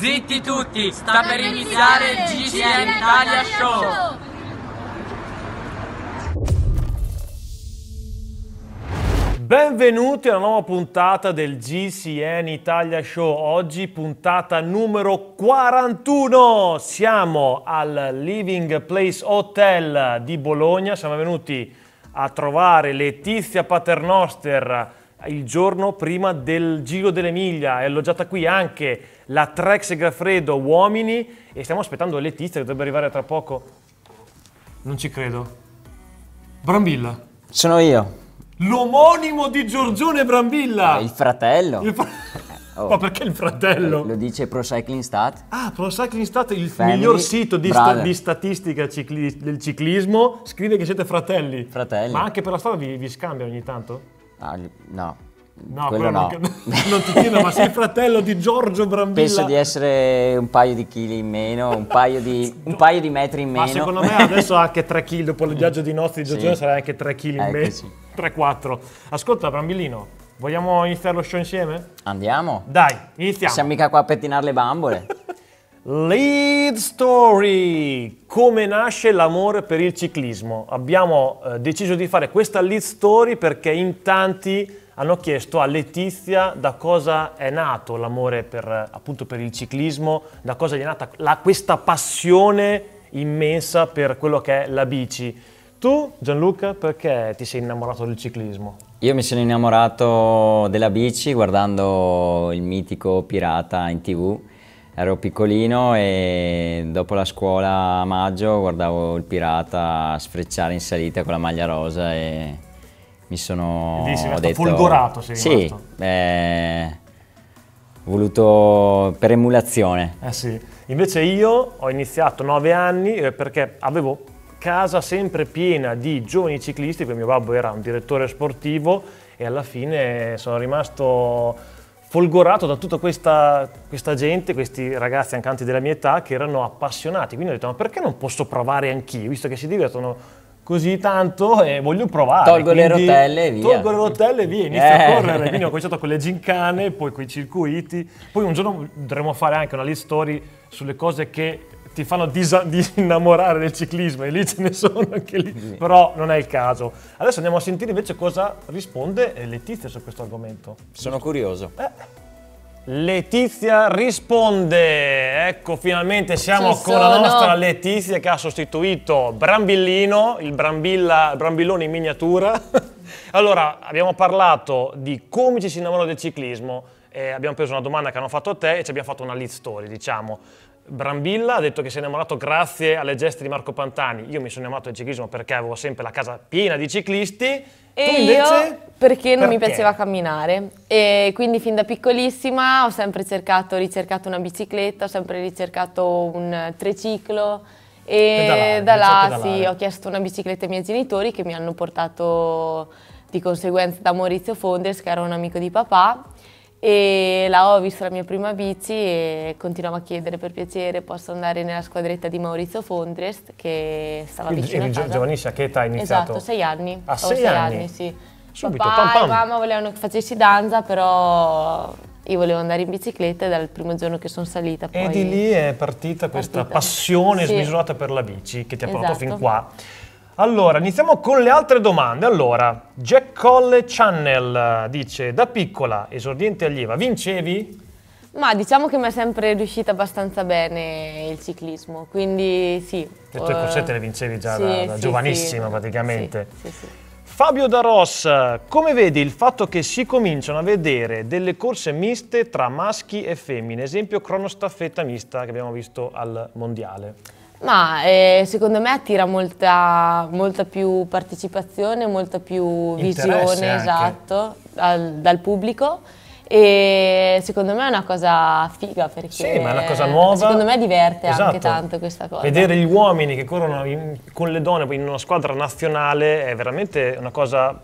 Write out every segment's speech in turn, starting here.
Zitti tutti, sta per iniziare il GCN Italia Show! Benvenuti alla nuova puntata del GCN Italia Show, oggi puntata numero 41. Siamo al Living Place Hotel di Bologna, siamo venuti a trovare Letizia Paternoster il giorno prima del Giro dell'Emilia, è alloggiata qui anche la Trex Graffredo Uomini e stiamo aspettando Letizia che dovrebbe arrivare tra poco. Non ci credo. Brambilla. Sono io. L'omonimo di Giorgione Brambilla. Eh, il fratello. Il fra... Eh, oh. Ma perché il fratello? Eh, lo dice Pro Cycling Stat. Ah, Pro Cycling Stat, il Family miglior sito di, sta di statistica cicli del ciclismo, scrive che siete fratelli. Fratelli. Ma anche per la strada vi, vi scambia ogni tanto? Ah, no. No, quello, quello no. Non, non ti chiedo, ma sei fratello di Giorgio Brambilla? Penso di essere un paio di chili in meno, un paio di, un paio di metri in meno. Ma secondo me adesso ha anche 3 kg, dopo il viaggio di nozze di Giorgio sì. sarà anche 3 kg in ecco, meno. Sì. 3-4. Ascolta Brambillino, vogliamo iniziare lo show insieme? Andiamo. Dai, iniziamo. Siamo mica qua a pettinare le bambole. Lead Story! Come nasce l'amore per il ciclismo? Abbiamo eh, deciso di fare questa lead story perché in tanti hanno chiesto a Letizia da cosa è nato l'amore per, appunto, per il ciclismo, da cosa gli è nata la, questa passione immensa per quello che è la bici. Tu, Gianluca, perché ti sei innamorato del ciclismo? Io mi sono innamorato della bici guardando il mitico Pirata in tv Ero piccolino e dopo la scuola a maggio guardavo il pirata sfrecciare in salita con la maglia rosa e mi sono e lì sei detto... folgorato sei sì, rimasto. Eh, voluto per emulazione. Eh sì. Invece io ho iniziato nove anni eh, perché avevo casa sempre piena di giovani ciclisti, perché mio babbo era un direttore sportivo e alla fine sono rimasto folgorato da tutta questa, questa, gente, questi ragazzi anche della mia età che erano appassionati, quindi ho detto ma perché non posso provare anch'io, visto che si divertono così tanto e voglio provare. Tolgo quindi, le rotelle e via. Tolgo le rotelle e via, inizio eh. a correre, quindi ho cominciato con le gincane, poi con i circuiti, poi un giorno dovremo fare anche una list story sulle cose che ti fanno dis- disinnamorare del ciclismo e lì ce ne sono anche lì, sì. però non è il caso. Adesso andiamo a sentire invece cosa risponde Letizia su questo argomento. Sono curioso. Eh. Letizia risponde, ecco finalmente siamo Ci con sono. la nostra Letizia che ha sostituito Brambillino, il Brambillone in miniatura. allora, abbiamo parlato di come ci si innamora del ciclismo, eh, abbiamo preso una domanda che hanno fatto a te e ci abbiamo fatto una lead story, diciamo. Brambilla ha detto che si è innamorato grazie alle geste di Marco Pantani. Io mi sono innamorato del ciclismo perché avevo sempre la casa piena di ciclisti. E tu io perché non perché? mi piaceva camminare e quindi fin da piccolissima ho sempre cercato, ricercato una bicicletta, ho sempre ricercato un triciclo e, da là, da là sì, eh. ho chiesto una bicicletta ai miei genitori che mi hanno portato di conseguenza da Maurizio Fondes, che era un amico di papà e là ho visto la mia prima bici e continuavo a chiedere per piacere posso andare nella squadretta di Maurizio Fontrest che stava Quindi, vicino a casa. Giovanissima, che età hai iniziato? Esatto, sei anni. A ah, sei, sei anni? anni sì. Subito, Papà pam, pam. e mamma volevano che facessi danza però io volevo andare in bicicletta e dal primo giorno che sono salita poi... E di lì è partita questa partita. passione sì. smisurata per la bici che ti ha portato fin esatto. qua. Allora, iniziamo con le altre domande. Allora, Jack Colle Channel eh, dice, da piccola, esordiente allieva, vincevi? Ma diciamo che mi è sempre riuscita abbastanza bene il ciclismo, quindi sì. Le tue corsette le vincevi già sì, da, da sì, giovanissima sì. praticamente. Fabio da Ross, come vedi il fatto che si cominciano a vedere delle corse miste tra maschi e femmine, esempio cronostaffetta mista che abbiamo visto al Mondiale? Ma eh, secondo me attira molta, molta, più partecipazione, molta più visione, esatto, dal, dal pubblico e secondo me è una cosa figa perché sì, ma è una cosa nuova. secondo me diverte esatto. anche tanto questa cosa vedere gli uomini che corrono in, con le donne in una squadra nazionale è veramente una cosa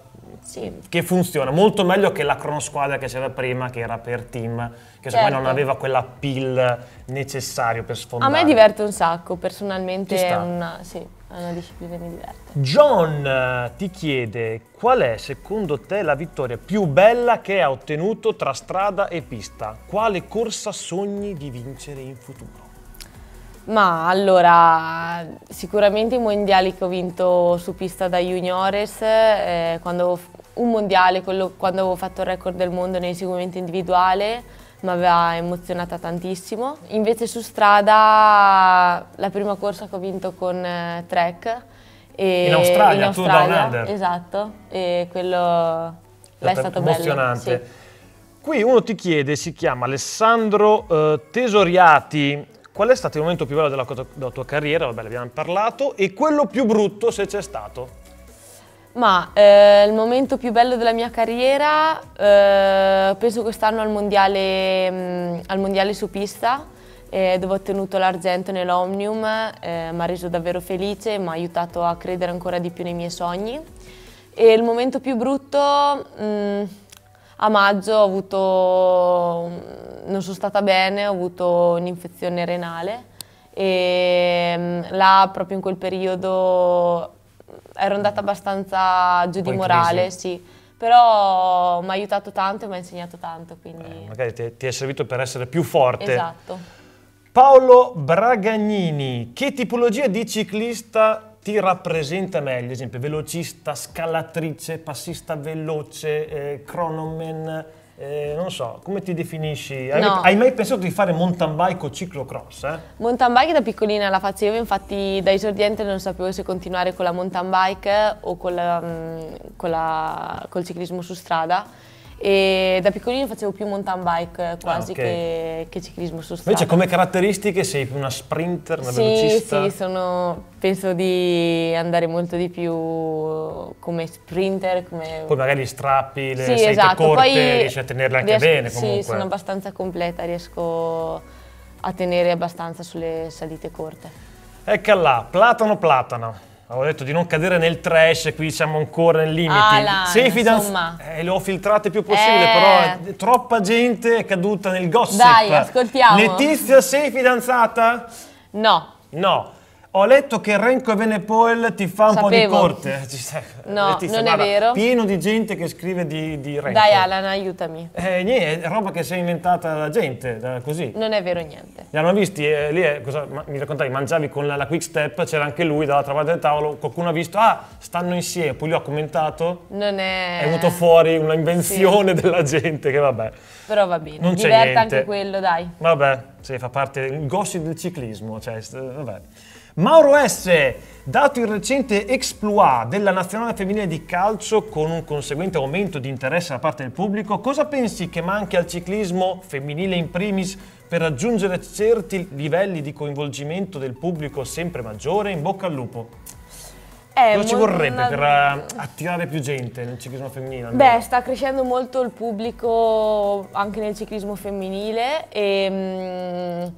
sì. che funziona molto meglio che la cronosquadra che c'era prima, che era per team, che certo. non aveva quella pill necessaria per sfondare. A me diverte un sacco, personalmente è una, sì, è una, disciplina che mi diverte. John eh, ti chiede qual è secondo te la vittoria più bella che hai ottenuto tra strada e pista? Quale corsa sogni di vincere in futuro? Ma allora, sicuramente i mondiali che ho vinto su pista da juniores, eh, quando, un mondiale, quello, quando avevo fatto il record del mondo nel seguimento individuale, mi aveva emozionata tantissimo. Invece su strada, la prima corsa che ho vinto con eh, Trek. E, in Australia, in Australia, tu Esatto, e quello è, è stato emozionante. bello. Sì. Qui uno ti chiede, si chiama Alessandro eh, Tesoriati, Qual è stato il momento più bello della, della tua carriera? Vabbè, abbiamo parlato. E quello più brutto, se c'è stato? Ma eh, il momento più bello della mia carriera, eh, penso quest'anno al mondiale, mh, mm, al mondiale su pista, eh, dove ho ottenuto l'argento nell'Omnium, eh, mi ha reso davvero felice, mi ha aiutato a credere ancora di più nei miei sogni. E il momento più brutto, mh, mm, a maggio ho avuto non sono stata bene, ho avuto un'infezione renale e mm, là proprio in quel periodo ero andata abbastanza giù di morale, sì. Però mi ha aiutato tanto e mi ha insegnato tanto. Quindi... Eh, magari ti, ti, è servito per essere più forte. Esatto. Paolo Bragagnini, che tipologia di ciclista ti rappresenta meglio? Ad esempio, velocista, scalatrice, passista veloce, eh, cronoman? Eh, non so, come ti definisci? Hai, no. mai, hai, mai, pensato di fare mountain bike o ciclocross? Eh? Mountain bike da piccolina la faccio io, infatti da esordiente non sapevo se continuare con la mountain bike o con la, mm, con la, col ciclismo su strada e da piccolino facevo più mountain bike eh, quasi ah, okay. che, che, ciclismo su strada. Invece come caratteristiche sei una sprinter, una sì, velocista? Sì, sono, penso di andare molto di più come sprinter. Come... Poi magari strappi, le sì, esatto. corte, Poi riesci a tenerle anche riesco, bene comunque. Sì, sono abbastanza completa, riesco a tenere abbastanza sulle salite corte. Eccola, platano platano. Avevo detto di non cadere nel trash, qui siamo ancora nel limite. Alan, ah, Sei fidanzate. Eh, le ho filtrate il più possibile, eh. però troppa gente è caduta nel gossip. Dai, ascoltiamo. Letizia, sei fidanzata? No. No. Ho letto che Renko e Venepoel ti fa un Sapevo. po' di corte. No, Letizia, eh, non guarda, è vero. Pieno di gente che scrive di, di Renko. Dai Alan, aiutami. Eh, niente, è roba che si è inventata la gente, così. Non è vero niente. Li hanno visti, eh, lì è, cosa, mi raccontavi, mangiavi con la, la quick step, c'era anche lui dall'altra parte del tavolo, qualcuno ha visto, ah, stanno insieme, poi lui ho commentato. Non è... È venuto fuori un'invenzione sì. della gente, che vabbè. Però va bene, non diverta anche quello, dai. Vabbè, sì, fa parte, il gossip del ciclismo, cioè, vabbè. Mauro S. Dato il recente exploit della nazionale femminile di calcio con un conseguente aumento di interesse da parte del pubblico, cosa pensi che manchi al ciclismo femminile in primis per raggiungere certi livelli di coinvolgimento del pubblico sempre maggiore? In bocca al lupo. Eh, Cosa ci vorrebbe una... per eh, attirare più gente nel ciclismo femminile? Almeno? Beh, sta crescendo molto il pubblico anche nel ciclismo femminile e... Ehm,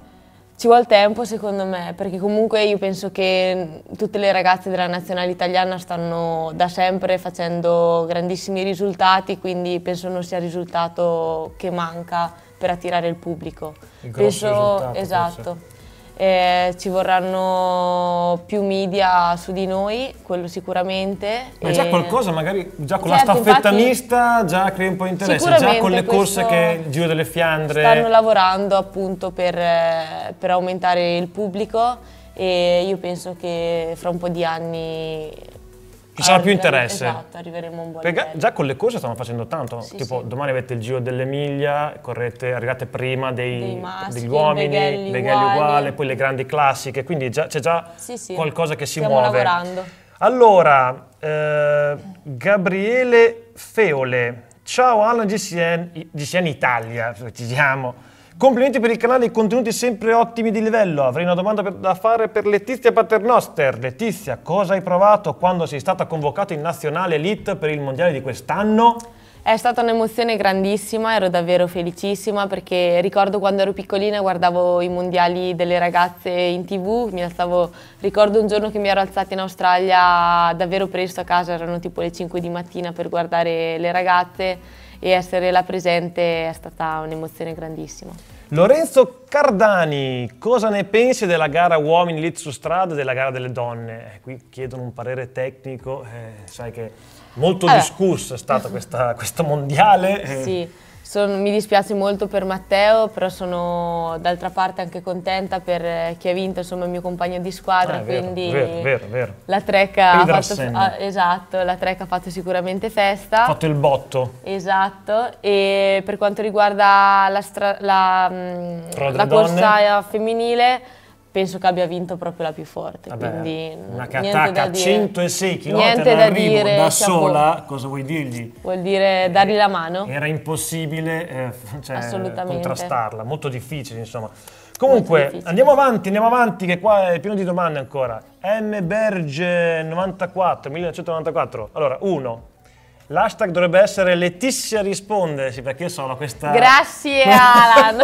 ci vuole tempo secondo me, perché comunque io penso che tutte le ragazze della nazionale italiana stanno da sempre facendo grandissimi risultati, quindi penso non sia il risultato che manca per attirare il pubblico. Il penso, esatto. Forse eh, ci vorranno più media su di noi, quello sicuramente. Ma già qualcosa, magari già con certo, la staffetta mista, già crea un po' di interesse, già con le corse che il Giro delle Fiandre. Stanno lavorando appunto per, per aumentare il pubblico e io penso che fra un po' di anni ci sarà eh, più interesse. Esatto, arriveremo a un buon Perché livello. già con le corse stanno facendo tanto, sì, tipo sì. domani avete il Giro dell'Emilia, correte, arrivate prima dei, dei maschi, degli uomini, Beghelli, Beghelli uguali, poi le grandi classiche, quindi c'è già sì, qualcosa che si Stiamo muove. Lavorando. Allora, eh, Gabriele Feole, ciao Alan GCN, GCN Italia, diciamo. Complimenti per il canale i contenuti sempre ottimi di livello. Avrei una domanda per, da fare per Letizia Paternoster. Letizia, cosa hai provato quando sei stata convocata in nazionale elite per il mondiale di quest'anno? È stata un'emozione grandissima, ero davvero felicissima perché ricordo quando ero piccolina guardavo i mondiali delle ragazze in tv, alzavo, ricordo un giorno che mi ero alzata in Australia davvero presto a casa, erano tipo le 5 di mattina per guardare le ragazze e essere là presente è stata un'emozione grandissima. Lorenzo Cardani, cosa ne pensi della gara uomini lì su strada e della gara delle donne? Eh, qui chiedono un parere tecnico, eh, sai che molto allora. discussa è stata questa, questa mondiale. Eh. Sono, mi dispiace molto per Matteo, però sono d'altra parte anche contenta per eh, chi ha vinto, insomma il mio compagno di squadra, ah, quindi vero, vero, vero. la Trecca ha fatto, ah, esatto, la Trek ha fatto sicuramente festa. Ha fatto il botto. Esatto, e per quanto riguarda la, la, mm, la, la corsa eh, femminile penso che abbia vinto proprio la più forte. Vabbè, quindi una che attacca a 106 km niente da, dire, da sola, cosa vuoi dirgli? Vuol dire dargli la mano. Era impossibile eh, cioè, contrastarla, molto difficile insomma. Comunque, andiamo avanti, andiamo avanti, che qua è pieno di domande ancora. M. Berge 94, 1994. Allora, uno, L'hashtag dovrebbe essere Letizia risponde, sì, perché io sono questa... Grazie Alan!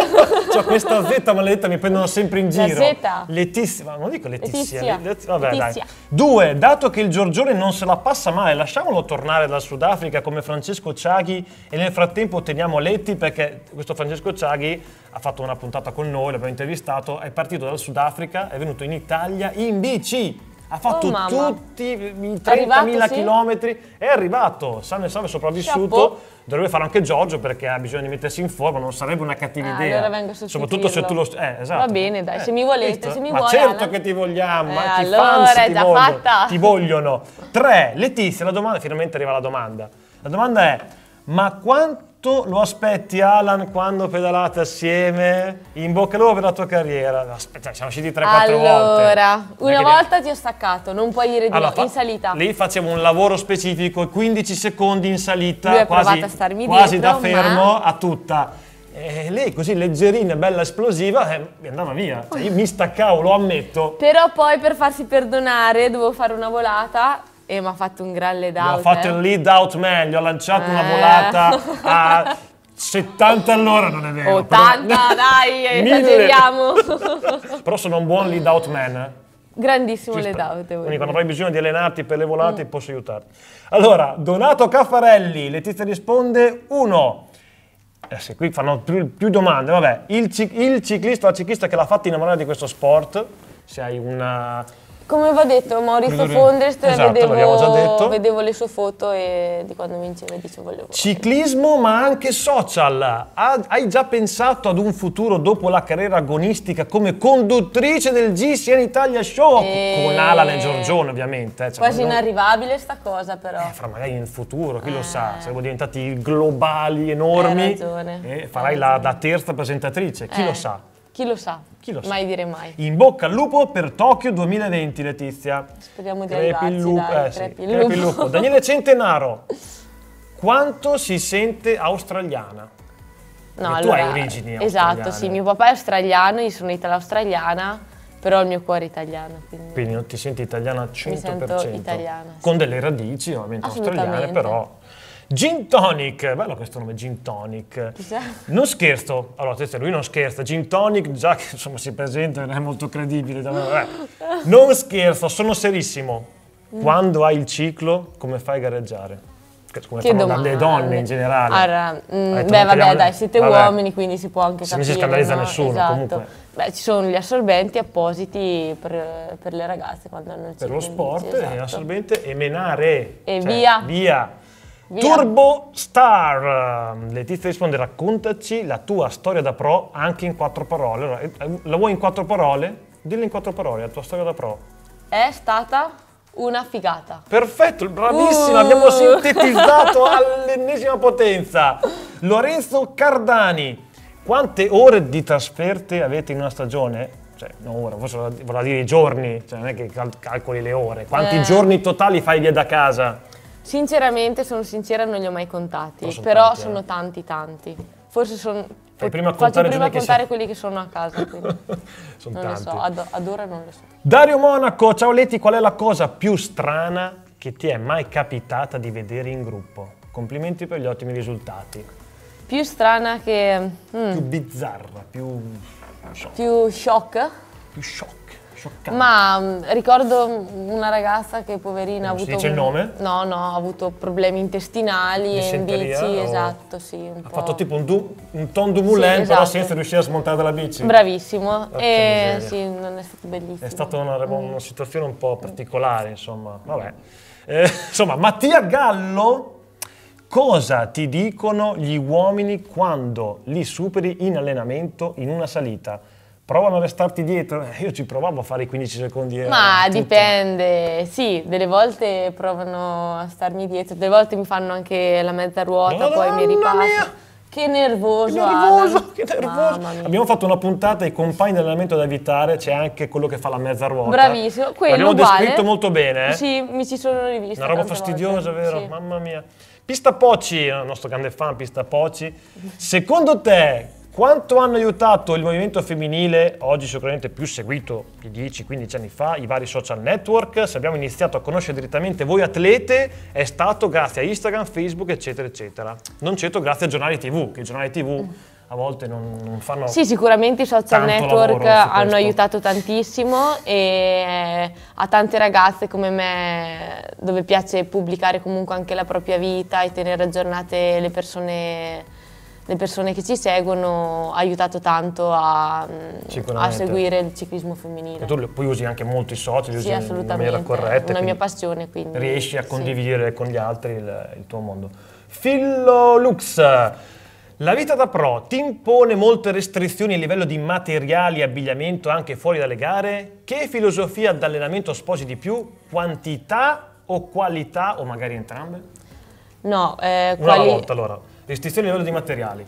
cioè questa Z maledetta mi prendono sempre in giro. La Z? Letizia, ma non dico Letizia. Letizia. Vabbè Letizia. dai. Due, dato che il Giorgione non se la passa mai, lasciamolo tornare dal Sudafrica come Francesco Ciaghi e nel frattempo teniamo Letti perché questo Francesco Ciaghi ha fatto una puntata con noi, l'abbiamo intervistato, è partito dal Sudafrica, è venuto in Italia in bici ha fatto oh, tutti i 30.000 sì? chilometri, è arrivato, salve salve sopravvissuto, Chapeau. dovrebbe farlo anche Giorgio perché ha bisogno di mettersi in forma, non sarebbe una cattiva ah, idea, allora soprattutto se tu lo... Eh, esatto. Va bene dai, eh, se mi volete, se mi ma vuole, certo Alan. che ti vogliamo, eh, ma allora, fans, ti, voglio, ti vogliono. Tre, Letizia, la domanda, finalmente arriva la domanda, la domanda è, ma quanto tu lo aspetti Alan quando pedalate assieme? In bocca al lupo per la tua carriera. Aspetta, cioè, siamo usciti 3-4 allora, volte. Allora, una volta ti ho staccato, non puoi dire di allora, no, in salita. Lì facciamo un lavoro specifico, 15 secondi in salita, quasi, quasi dietro, da fermo ma... a tutta. E lei così leggerina, bella esplosiva, eh, andava via. Cioè, io mi staccavo, lo ammetto. Però poi per farsi perdonare dovevo fare una volata e mi ha fatto un gran lead out. Ha fatto il eh. lead out meglio, ha lanciato eh. una volata a 70 all'ora, non è vero. 80, però... dai, eh, esageriamo. però sono un buon lead out man. Eh. Grandissimo lead out. Quindi quando avrai bisogno di allenarti per le volate mm. posso aiutarti. Allora, Donato Caffarelli, Letizia risponde 1. Eh qui fanno più, più domande, vabbè. Il, il ciclista o la ciclista che l'ha fatta innamorare di questo sport, se hai una come va detto, Maurizio Fondrest, esatto, vedevo, vedevo, le sue foto e di quando vinceva dicevo volevo. Ciclismo ma anche social. Hai già pensato ad un futuro dopo la carriera agonistica come conduttrice del GCN Italia Show? E... Eh, Con e Giorgione ovviamente. Eh, cioè, Quasi quando... inarrivabile sta cosa però. Eh, fra magari nel futuro, chi eh. lo ah. sa, saremo diventati globali, enormi. Hai ragione. E eh, farai la, la, terza presentatrice, chi eh. lo sa. Chi lo sa? Chi lo sa? Mai dire mai. In bocca al lupo per Tokyo 2020, Letizia. Speriamo di crepi arrivarci, il lupo, dai, eh, sì, il crepi il lupo. Daniele Centenaro, quanto si sente australiana? No, allora, tu hai origini Esatto, sì, mio papà è australiano, io sono italo-australiana, però il mio cuore è italiano. Quindi, quindi non ti senti italiana al 100%? Mi sento italiana. Sì. Con delle radici ovviamente australiane, però Gin Tonic, bello questo nome, Gin Tonic. Chissà. Non scherzo, allora attenzione, lui non scherza, Gin Tonic già che insomma si presenta non è molto credibile, non scherzo, sono serissimo. Mm. Quando hai il ciclo, come fai a gareggiare? come che fanno le donne in generale. Arra, mh, mm, beh, vabbè, dai, siete vabbè. uomini, quindi si può anche Se capire. Non si scandalizza no? nessuno, esatto. comunque. Beh, ci sono gli assorbenti appositi per, per le ragazze quando hanno il ciclo. Per lo sport, esatto. assorbente e menare. E cioè, via. Via. Yeah. Turbo Star, Letizia risponde, raccontaci la tua storia da pro anche in quattro parole. Eh, eh, la vuoi in quattro parole? Dilla in quattro parole la tua storia da pro. È stata una figata. Perfetto, bravissima, uh. abbiamo sintetizzato all'ennesima potenza. Lorenzo Cardani, quante ore di trasferte avete in una stagione? Cioè, non ora, forse vorrà dire i giorni, cioè non è che calcoli le ore. Quanti eh. giorni totali fai via da casa? Sinceramente, sono sincera, non li ho mai contati, sono però tanti, eh. sono eh. tanti tanti. Forse sono... Fai prima contare, prima contare che quelli che sono a casa. sono non tanti. lo so, ad, ad, ora non lo so. Dario Monaco, ciao Leti, qual è la cosa più strana che ti è mai capitata di vedere in gruppo? Complimenti per gli ottimi risultati. Più strana che... Mm, più bizzarra, più... So. Più shock? Più shock. Scioccante. Ma mm, ricordo una ragazza che poverina ha avuto... dice il nome? No, no, ha avuto problemi intestinali e in bici, eh, o... esatto, sì. ha po'. fatto tipo un, du, un ton du moulin, sì, esatto. però senza riuscire a smontare dalla bici. Bravissimo, oh, e sì, non è stato bellissimo. È stata una, mm. una situazione un po' particolare, insomma, vabbè. Eh, insomma, Mattia Gallo, cosa ti dicono gli uomini quando li superi in allenamento in una salita? provano a restarti dietro. Eh, io ci provavo a fare i 15 secondi. Eh, Ma dipende, sì, delle volte provano a starmi dietro, delle volte mi fanno anche la mezza ruota, Madonna poi mi ripasso. Che nervoso, che nervoso, Adam. che nervoso. Abbiamo fatto una puntata i compagni dell'allenamento da evitare, c'è anche quello che fa la mezza ruota. Bravissimo, quello L'abbiamo descritto molto bene. Eh? Sì, mi ci sono rivisto. Una roba fastidiosa, volte. vero? Sì. Mamma mia. Pista Pocci, il eh, nostro grande fan Pista Pocci, secondo te quanto hanno aiutato il movimento femminile, oggi sicuramente più seguito di 10-15 anni fa, i vari social network? Se abbiamo iniziato a conoscere direttamente voi atlete, è stato grazie a Instagram, Facebook, eccetera, eccetera. Non certo grazie a giornali TV, che i giornali TV a volte non, non fanno. Sì, sicuramente i social network hanno aiutato tantissimo e eh, a tante ragazze come me, dove piace pubblicare comunque anche la propria vita e tenere aggiornate le persone le persone che ci seguono ha aiutato tanto a, mm, a seguire il ciclismo femminile. E tu poi usi anche molto i social, sì, usi in maniera corretta. È una mia passione quindi. Riesci a condividere sì. con gli altri il, il tuo mondo. Philolux, la vita da pro ti impone molte restrizioni a livello di materiali e abbigliamento anche fuori dalle gare? Che filosofia d'allenamento sposi di più? Quantità o qualità o magari entrambe? No, eh, Una volta allora. Restrizioni a livello di materiali?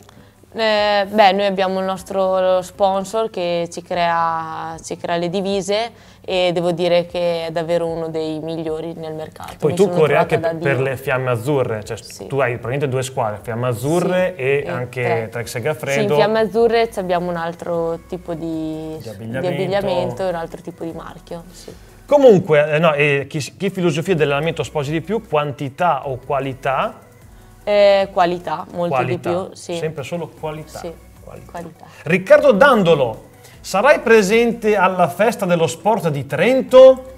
Eh, beh, noi abbiamo il nostro sponsor che ci crea, ci crea, le divise e devo dire che è davvero uno dei migliori nel mercato. Poi Mi tu corri anche per le Fiamme Azzurre, cioè sì. tu hai praticamente due squadre, Fiamme Azzurre sì, e, e, anche Trex Segafredo. Sì, in Fiamme Azzurre abbiamo un altro tipo di, di abbigliamento e un altro tipo di marchio. Sì. Comunque, eh, no, eh, chi, chi filosofia dell'allenamento sposi di più, quantità o qualità? Eh, qualità, molto qualità. di più. Sì. Sempre solo qualità. Sì. qualità. qualità. Riccardo Dandolo, sarai presente alla festa dello sport di Trento?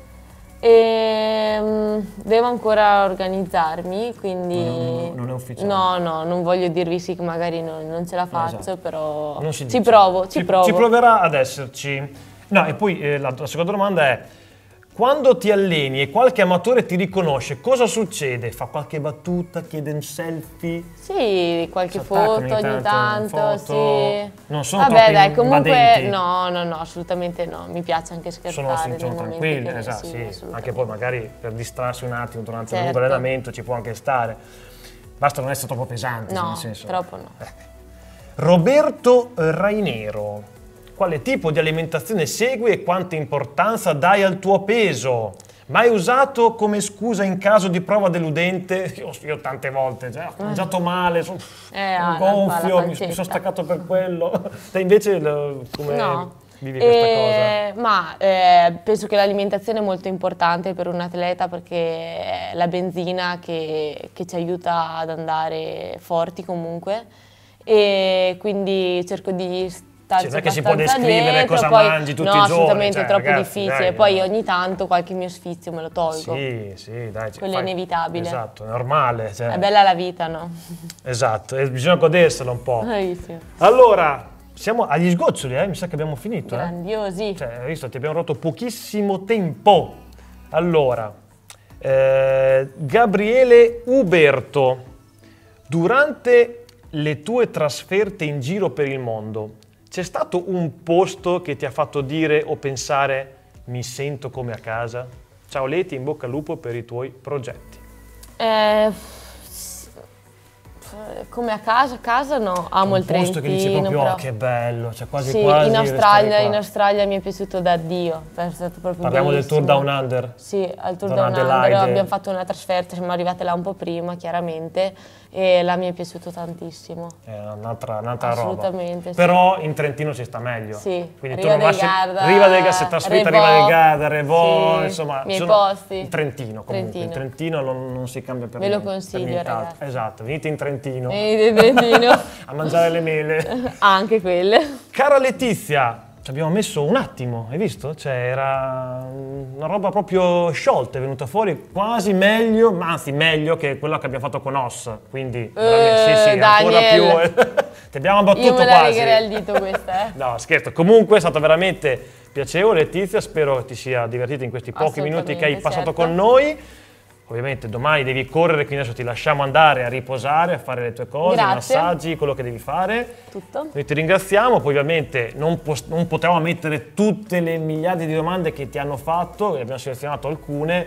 Ehm, devo ancora organizzarmi, quindi... No, no, non è ufficiale. No, no, non voglio dirvi sì che magari non, non ce la eh, esatto. faccio, esatto. però... Ci provo, ci, ci provo. Ci proverà ad esserci. No, e poi eh, la, la seconda domanda è quando ti alleni e qualche amatore ti riconosce, cosa succede? Fa qualche battuta, chiede un selfie? Sì, qualche foto ogni tanto, tanto foto. sì. Non sono Vabbè, dai, comunque invadenti. no, no, no, assolutamente no. Mi piace anche scherzare. Sono, sono tranquilli, esatto, sì. sì. Anche poi magari per distrarsi un attimo durante certo. il allenamento ci può anche stare. Basta non essere troppo pesante, no, nel senso. troppo no. Eh. Roberto Rainero quale tipo di alimentazione segui e quanta importanza dai al tuo peso. Mai usato come scusa in caso di prova deludente? Io, io tante volte, cioè, ho eh. mangiato male, sono eh, ah, gonfio, mi, mi, sono staccato per quello. Te invece come... No. Vivi eh, questa cosa? Ma eh, penso che l'alimentazione è molto importante per un atleta perché è la benzina che, che ci aiuta ad andare forti comunque e quindi cerco di cioè, non è che si può descrivere dentro, cosa poi, mangi tutti no, i giorni. No, assolutamente, cioè, è troppo ragazzi, difficile. Dai, poi ogni tanto qualche mio sfizio me lo tolgo. Sì, sì, dai. Cioè, Quello fai, è inevitabile. Esatto, è normale. Cioè. È bella la vita, no? Esatto, e bisogna godersela un po'. Bravissimo. Allora, siamo agli sgoccioli, eh? mi sa che abbiamo finito. Eh. Grandiosi. Eh? Cioè, hai visto, ti abbiamo rotto pochissimo tempo. Allora, eh, Gabriele Uberto, durante le tue trasferte in giro per il mondo, c'è stato un posto che ti ha fatto dire o pensare mi sento come a casa? Ciao Leti, in bocca al lupo per i tuoi progetti. Eh, come a casa, A casa no, amo un il Trentino. posto che dici proprio oh, però... oh, che bello, cioè quasi sì, quasi in Australia, in Australia, mi è piaciuto da Dio, Parliamo bellissimo. del Tour Down Under. Sì, al Tour Down, Down Under abbiamo fatto una trasferta, siamo arrivate là un po' prima chiaramente e là mi è piaciuto tantissimo. È un'altra, un'altra Assolutamente, roba. Sì. Però in Trentino si sta meglio. Sì, Quindi Riva tu non del Garda, Riva del Garda, si trasferita Revo, Riva del Garda, Revo, sì, insomma. I miei posti. In Trentino comunque, Trentino. in Trentino non, non, si cambia per niente. Ve lo consiglio ragazzi. Esatto, venite in Trentino. Venite in Trentino. A mangiare le mele. Ah, anche quelle. Cara Letizia, ci abbiamo messo un attimo, hai visto? Cioè era una roba proprio sciolta, è venuta fuori quasi meglio, ma anzi meglio che quella che abbiamo fatto con Oss. quindi uh, sì sì, Daniel. ancora più... ti abbiamo battuto quasi. Io me la quasi. al dito questa, eh. no, scherzo, comunque è stato veramente piacevole Letizia, spero ti sia divertito in questi pochi minuti che hai passato certo. con noi. Ovviamente domani devi correre, quindi adesso ti lasciamo andare a riposare, a fare le tue cose, Grazie. massaggi, quello che devi fare. Tutto. Noi ti ringraziamo, poi ovviamente non, non potevamo mettere tutte le migliaia di domande che ti hanno fatto, abbiamo selezionato alcune,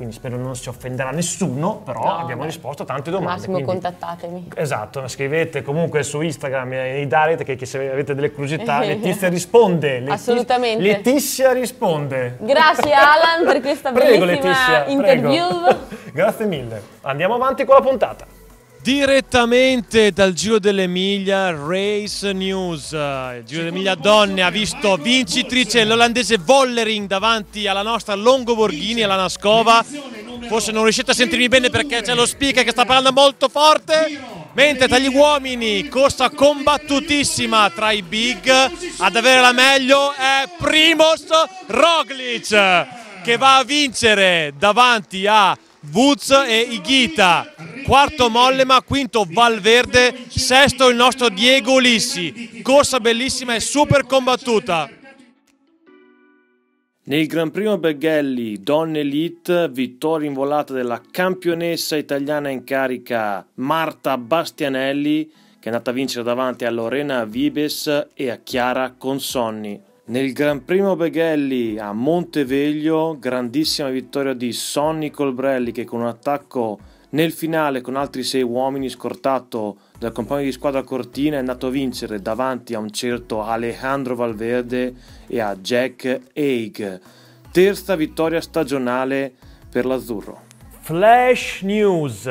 quindi spero non si offenderà nessuno, però no, abbiamo beh. risposto a tante domande. Massimo quindi, contattatemi. Esatto, scrivete comunque su Instagram e Daret che, che, se avete delle curiosità Letizia risponde. Letizia, Assolutamente. Letizia risponde. Grazie Alan per questa prego, bellissima Letizia, interview. Grazie mille. Andiamo avanti con la puntata. Direttamente dal Giro dell'Emilia Race News, il Giro dell'Emilia Donne ha visto vincitrice l'olandese Vollering davanti alla nostra Longo Borghini, alla Nascova, forse non riuscite a sentirmi bene perché c'è lo speaker che sta parlando molto forte, mentre tra gli uomini corsa combattutissima tra i big, ad avere la meglio è Primos Roglic che va a vincere davanti a Woods e Ighita, quarto Mollema, quinto Valverde, sesto il nostro Diego Lissi. Corsa bellissima e super combattuta. Nel Gran Primo Berghelli Donne Elite, vittoria in volata della campionessa italiana in carica Marta Bastianelli, che è andata a vincere davanti a Lorena Vibes e a Chiara Consonni. Nel Gran Primo Beghelli a Monteveglio, grandissima vittoria di Sonny Colbrelli che con un attacco nel finale con altri sei uomini scortato dal compagno di squadra Cortina è andato a vincere davanti a un certo Alejandro Valverde e a Jack Haig. Terza vittoria stagionale per l'Azzurro. Flash News.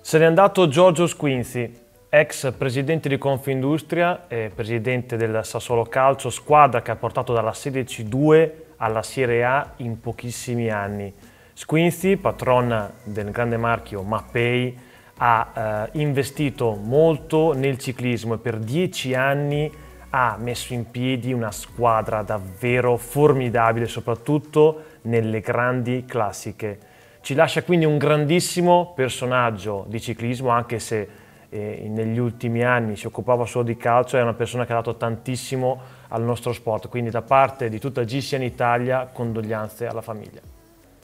Se n'è andato Giorgio Squinzi ex presidente di Confindustria e presidente del Sassuolo Calcio, squadra che ha portato dalla Serie C2 alla Serie A in pochissimi anni. Squinzi, patrona del grande marchio Mappei, ha eh, investito molto nel ciclismo e per dieci anni ha messo in piedi una squadra davvero formidabile, soprattutto nelle grandi classiche. Ci lascia quindi un grandissimo personaggio di ciclismo, anche se eh, negli ultimi anni si occupava solo di calcio, è una persona che ha dato tantissimo al nostro sport, quindi da parte di tutta GCN Italia condoglianze alla famiglia.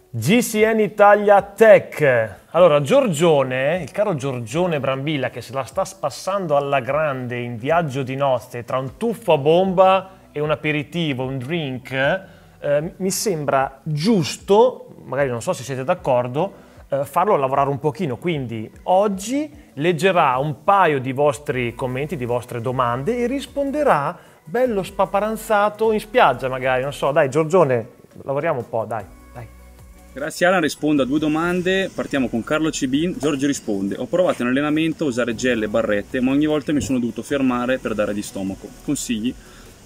GCN Italia Tech. Allora, Giorgione, il caro Giorgione Brambilla che se la sta spassando alla grande in viaggio di nozze tra un tuffo a bomba e un aperitivo, un drink, eh, mi sembra giusto, magari non so se siete d'accordo, eh, farlo lavorare un pochino. Quindi oggi leggerà un paio di vostri commenti, di vostre domande e risponderà bello spaparanzato in spiaggia magari, non so, dai Giorgione, lavoriamo un po', dai. Grazie Alan, rispondo a due domande, partiamo con Carlo Cibin, Giorgio risponde, ho provato in allenamento a usare gel e barrette ma ogni volta mi sono dovuto fermare per dare di stomaco, consigli?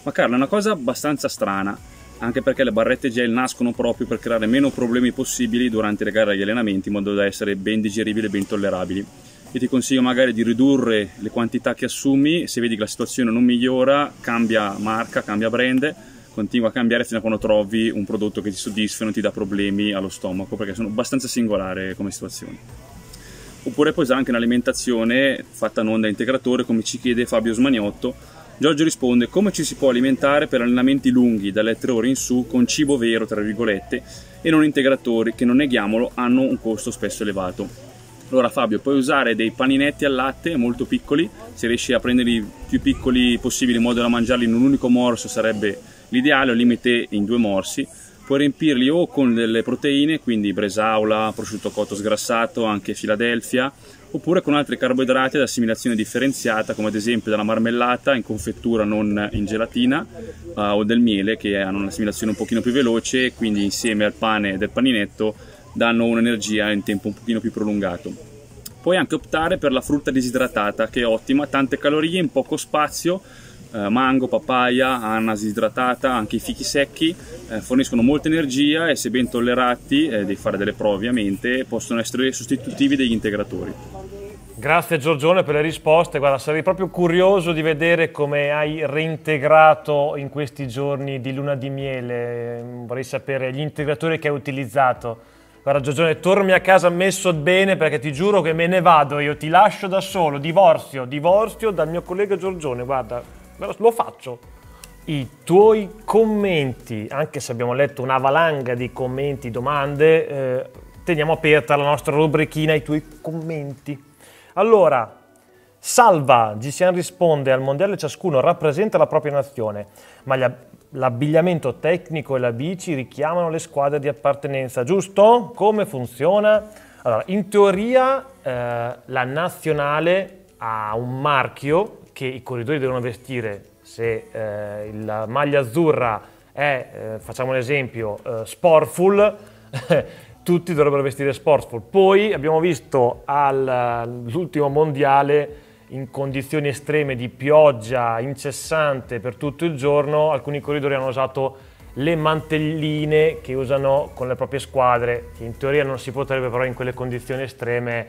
Ma Carlo è una cosa abbastanza strana, anche perché le barrette gel nascono proprio per creare meno problemi possibili durante le gare agli allenamenti in modo da essere ben digeribili e ben tollerabili io ti consiglio magari di ridurre le quantità che assumi, se vedi che la situazione non migliora, cambia marca, cambia brand, continua a cambiare fino a quando trovi un prodotto che ti soddisfa e non ti dà problemi allo stomaco, perché sono abbastanza singolare come situazioni. Oppure puoi usare anche un'alimentazione fatta non da integratore, come ci chiede Fabio Smaniotto. Giorgio risponde come ci si può alimentare per allenamenti lunghi, dalle tre ore in su, con cibo vero, tra virgolette, e non integratori che, non neghiamolo, hanno un costo spesso elevato allora Fabio, puoi usare dei paninetti al latte molto piccoli, se riesci a prenderli più piccoli possibili in modo da mangiarli in un unico morso sarebbe l'ideale, o limite in due morsi. Puoi riempirli o con delle proteine, quindi bresaola, prosciutto cotto sgrassato, anche filadelfia, oppure con altri carboidrati ad assimilazione differenziata, come ad esempio della marmellata in confettura non in gelatina, eh, o del miele che hanno un'assimilazione un pochino più veloce, quindi insieme al pane e del paninetto danno un'energia in tempo un pochino più prolungato. Puoi anche optare per la frutta disidratata che è ottima, tante calorie in poco spazio, eh, mango, papaya, ananas disidratata, anche i fichi secchi eh, forniscono molta energia e se ben tollerati, eh, devi fare delle prove ovviamente, possono essere sostitutivi degli integratori. Grazie Giorgione per le risposte, guarda sarei proprio curioso di vedere come hai reintegrato in questi giorni di luna di miele, vorrei sapere gli integratori che hai utilizzato. Guarda Giogione, torni a casa messo bene perché ti giuro che me ne vado, io ti lascio da solo, divorzio, divorzio dal mio collega Giorgione, guarda, lo faccio. I tuoi commenti, anche se abbiamo letto una valanga di commenti, domande, eh, teniamo aperta la nostra rubrichina, i tuoi commenti. Allora, Salva, Gisian risponde, al mondiale ciascuno rappresenta la propria nazione, ma gli, l'abbigliamento tecnico e la bici richiamano le squadre di appartenenza, giusto? Come funziona? Allora, in teoria eh, la nazionale ha un marchio che i corridori devono vestire. Se eh, la maglia azzurra è, eh, facciamo un esempio, eh, sportful, tutti dovrebbero vestire sportful. Poi abbiamo visto all'ultimo mondiale in condizioni estreme di pioggia incessante per tutto il giorno, alcuni corridori hanno usato le mantelline che usano con le proprie squadre, che in teoria non si potrebbe, però in quelle condizioni estreme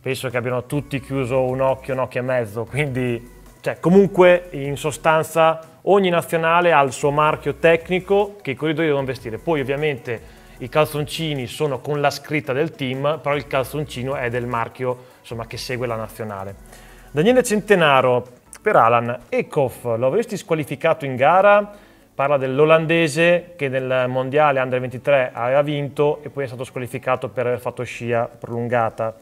penso che abbiano tutti chiuso un occhio, un occhio e mezzo, quindi cioè, comunque in sostanza ogni nazionale ha il suo marchio tecnico che i corridori devono vestire, poi ovviamente i calzoncini sono con la scritta del team, però il calzoncino è del marchio insomma, che segue la nazionale. Daniele Centenaro per Alan Ekoff, lo avresti squalificato in gara? Parla dell'olandese che nel mondiale Under 23 aveva vinto e poi è stato squalificato per aver fatto scia prolungata.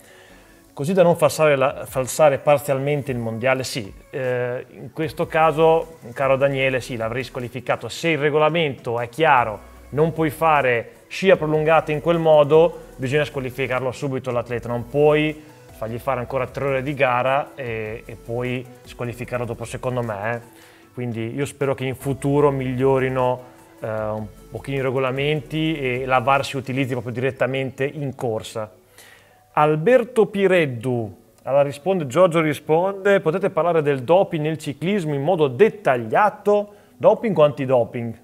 Così da non falsare, la, falsare parzialmente il mondiale, sì. Eh, in questo caso, caro Daniele, sì, l'avrei squalificato. Se il regolamento è chiaro, non puoi fare scia prolungata in quel modo, bisogna squalificarlo subito l'atleta, non puoi fargli fare ancora tre ore di gara e, e poi squalificarlo dopo secondo me. Quindi io spero che in futuro migliorino eh, un pochino i regolamenti e la VAR si utilizzi proprio direttamente in corsa. Alberto Pireddu, alla risponde Giorgio risponde, potete parlare del doping nel ciclismo in modo dettagliato, doping o antidoping?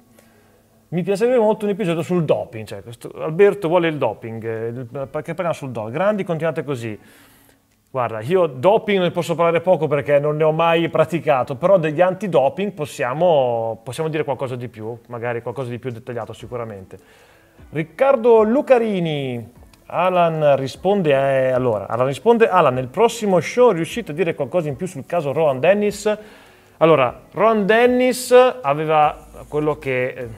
mi piacerebbe molto un episodio sul doping, cioè, Alberto vuole il doping, perché eh, parliamo sul doping, grandi continuate così. Guarda, io doping ne posso parlare poco perché non ne ho mai praticato, però degli antidoping possiamo, possiamo dire qualcosa di più, magari qualcosa di più dettagliato sicuramente. Riccardo Lucarini, Alan risponde, eh, allora, Alan risponde, Alan nel prossimo show riuscite a dire qualcosa in più sul caso Rohan Dennis? Allora, Rohan Dennis aveva quello che, eh,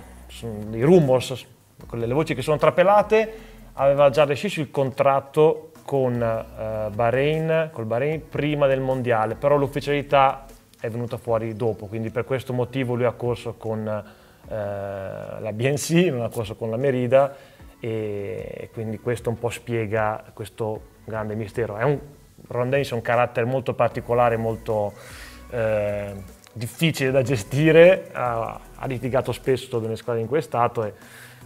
i rumors, quelle, le voci che sono trapelate, aveva già rescisso il contratto con eh, Bahrain, col Bahrain prima del mondiale, però l'ufficialità è venuta fuori dopo, quindi per questo motivo lui ha corso con eh, la BNC, non ha corso con la Merida e quindi questo un po' spiega questo grande mistero. È un, Ron Dennis è un carattere molto particolare, molto eh, difficile da gestire, ha, ha litigato spesso nelle squadre in cui è stato e,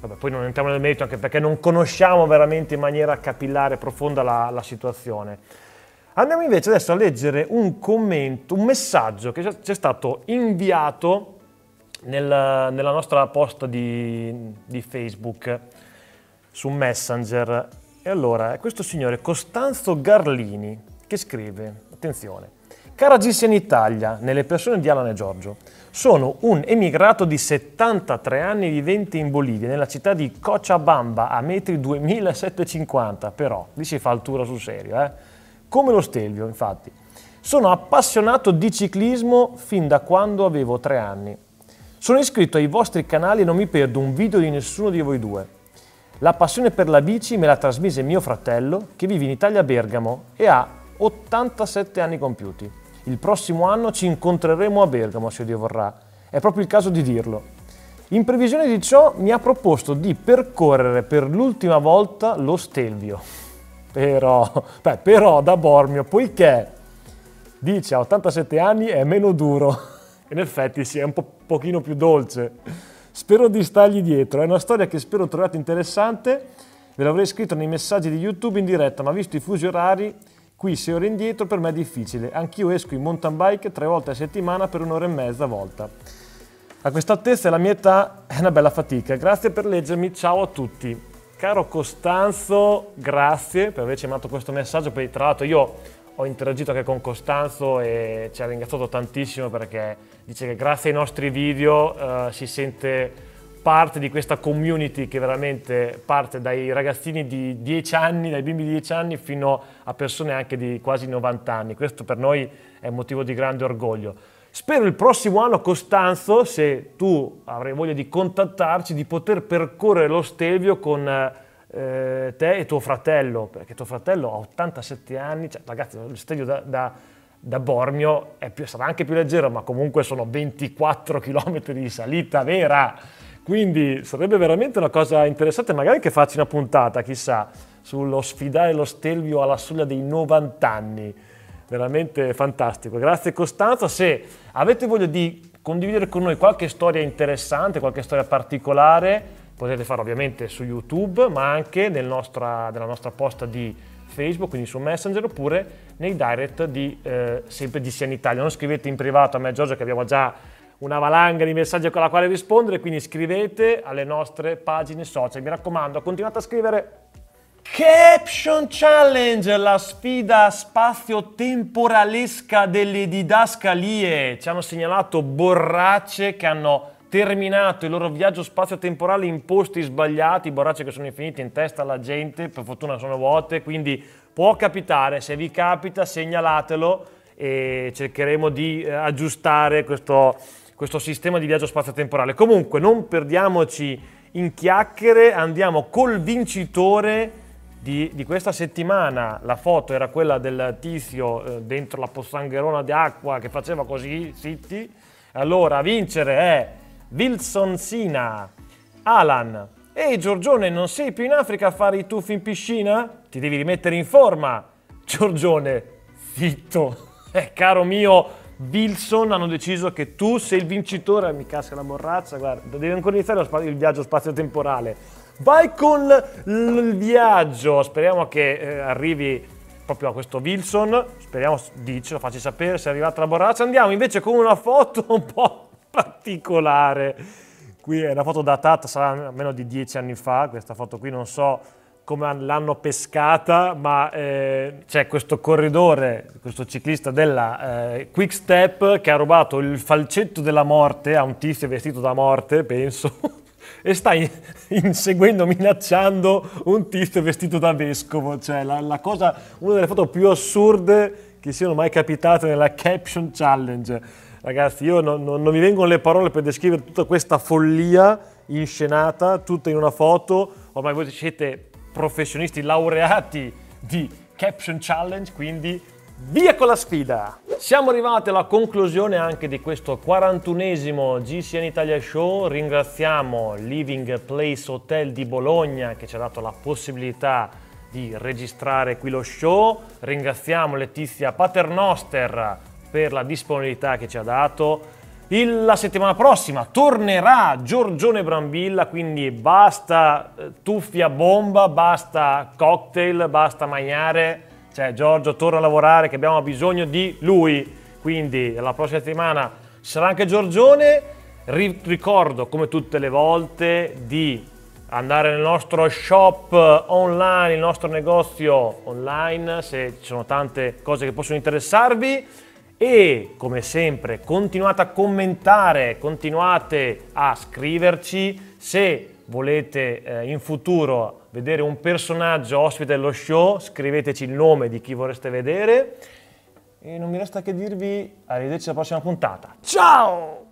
Vabbè, poi non entriamo nel merito anche perché non conosciamo veramente in maniera capillare e profonda la, la, situazione. Andiamo invece adesso a leggere un commento, un messaggio che ci è stato inviato nel, nella nostra posta di, di Facebook su Messenger. E allora, è questo signore Costanzo Garlini che scrive, attenzione, Cara in Italia, nelle persone di Alan e Giorgio, sono un emigrato di 73 anni vivente in Bolivia, nella città di Cochabamba, a metri 2750, però, lì si fa altura sul serio, eh? Come lo Stelvio, infatti. Sono appassionato di ciclismo fin da quando avevo 3 anni. Sono iscritto ai vostri canali e non mi perdo un video di nessuno di voi due. La passione per la bici me la trasmise mio fratello, che vive in Italia a Bergamo e ha 87 anni compiuti. Il prossimo anno ci incontreremo a Bergamo, se Dio vorrà. È proprio il caso di dirlo. In previsione di ciò mi ha proposto di percorrere per l'ultima volta lo Stelvio. Però, beh, però da Bormio, poiché dice a 87 anni è meno duro. In effetti si sì, è un po pochino più dolce. Spero di stargli dietro. È una storia che spero trovate interessante. Ve l'avrei scritto nei messaggi di YouTube in diretta, ma visto i fusi orari Qui se ore indietro per me è difficile, anch'io esco in mountain bike tre volte a settimana per un'ora e mezza a volta. A quest'altezza e la mia età è una bella fatica. Grazie per leggermi, ciao a tutti. Caro Costanzo, grazie per averci mandato questo messaggio, perché tra l'altro io ho interagito anche con Costanzo e ci ha ringraziato tantissimo perché dice che grazie ai nostri video uh, si sente parte di questa community che veramente parte dai ragazzini di 10 anni, dai bimbi di 10 anni fino a persone anche di quasi 90 anni. Questo per noi è motivo di grande orgoglio. Spero il prossimo anno, Costanzo, se tu avrai voglia di contattarci, di poter percorrere lo Stelvio con eh, te e tuo fratello, perché tuo fratello ha 87 anni, cioè, ragazzi, lo Stelvio da, da da Bormio più, sarà anche più leggero, ma comunque sono 24 km di salita vera. Quindi sarebbe veramente una cosa interessante, magari che facci una puntata, chissà, sullo sfidare lo Stelvio alla soglia dei 90 anni. Veramente fantastico. Grazie Costanza. Se avete voglia di condividere con noi qualche storia interessante, qualche storia particolare, potete farlo ovviamente su YouTube, ma anche nel nostra, nella nostra posta di Facebook, quindi su Messenger, oppure nei direct di, eh, sempre di Sian Italia. Non scrivete in privato a me e Giorgio che abbiamo già una valanga di messaggi con la quale rispondere, quindi scrivete alle nostre pagine social. Mi raccomando, continuate a scrivere Caption Challenge, la sfida spazio-temporalesca delle didascalie. Ci hanno segnalato borracce che hanno terminato il loro viaggio spazio-temporale in posti sbagliati, borracce che sono infinite in testa alla gente, per fortuna sono vuote, quindi può capitare, se vi capita segnalatelo e cercheremo di eh, aggiustare questo questo sistema di viaggio spazio-temporale. Comunque, non perdiamoci in chiacchiere, andiamo col vincitore di, di questa settimana. La foto era quella del tizio eh, dentro la pozzangherona d'acqua che faceva così, zitti. Allora, a vincere è Wilson Sina, Alan. Ehi Giorgione, non sei più in Africa a fare i tuffi in piscina? Ti devi rimettere in forma. Giorgione, zitto. Eh, caro mio, Wilson hanno deciso che tu sei il vincitore, mi casca la borraccia, guarda, devi ancora iniziare il viaggio spazio-temporale. Vai con il viaggio, speriamo che eh, arrivi proprio a questo Wilson, speriamo, dicelo, facci sapere se è arrivata la borraccia. Andiamo invece con una foto un po' particolare. Qui è una foto datata, sarà meno di dieci anni fa, questa foto qui non so come l'hanno pescata, ma eh, c'è questo corridore, questo ciclista della eh, Quick Step che ha rubato il falcetto della morte a un tizio vestito da morte, penso, e sta in, inseguendo, minacciando un tizio vestito da vescovo. Cioè, la, la cosa, una delle foto più assurde che siano mai capitate nella Caption Challenge. Ragazzi, io non, non, non mi vengono le parole per descrivere tutta questa follia inscenata, tutta in una foto. Ormai voi siete professionisti laureati di Caption Challenge, quindi via con la sfida! Siamo arrivati alla conclusione anche di questo 41esimo GCN Italia Show, ringraziamo Living Place Hotel di Bologna che ci ha dato la possibilità di registrare qui lo show, ringraziamo Letizia Paternoster per la disponibilità che ci ha dato, il, la settimana prossima tornerà Giorgione Brambilla, quindi basta eh, tuffia bomba, basta cocktail, basta mangiare. Cioè, Giorgio torna a lavorare che abbiamo bisogno di lui. Quindi la prossima settimana sarà anche Giorgione. Ricordo come tutte le volte di andare nel nostro shop eh, online, il nostro negozio online, se ci sono tante cose che possono interessarvi e come sempre continuate a commentare, continuate a scriverci se volete eh, in futuro vedere un personaggio ospite dello show, scriveteci il nome di chi vorreste vedere e non mi resta che dirvi arrivederci alla prossima puntata. Ciao!